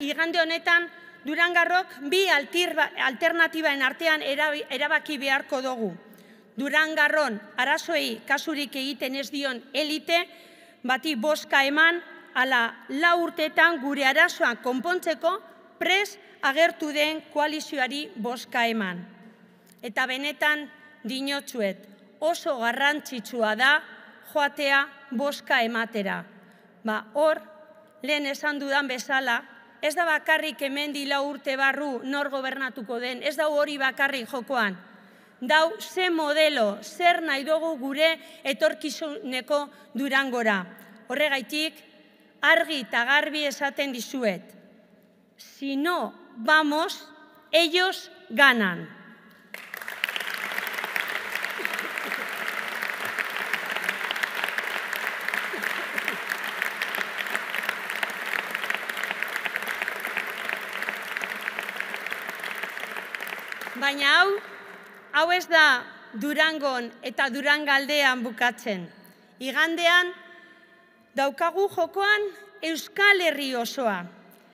Igande honetan, Durangarrok bi alternatibaen artean erabaki beharko dugu. Durangarron arazoei kasurik egiten ez dion elite, bati boska eman, ala la urtetan gure arazoan konpontzeko pres agertu den koalizioari boska eman. Eta benetan dinotxuet, oso garrantzitsua da joatea boska ematera. Ba, hor, lehen esan dudan bezala, Ez da bakarrik di lau urte barru nor gobernatuko den, ez da hori bakarrik jokoan. Dau ze modelo, zer nahi dugu gure etorkizuneko durangora. Horregaitik, argi eta garbi esaten dizuet. Si no, vamos, ellos ganan. Baina hau, hau ez da Durangon eta Durangaldean bukatzen. Igandean, daukagu jokoan Euskal Herri osoa.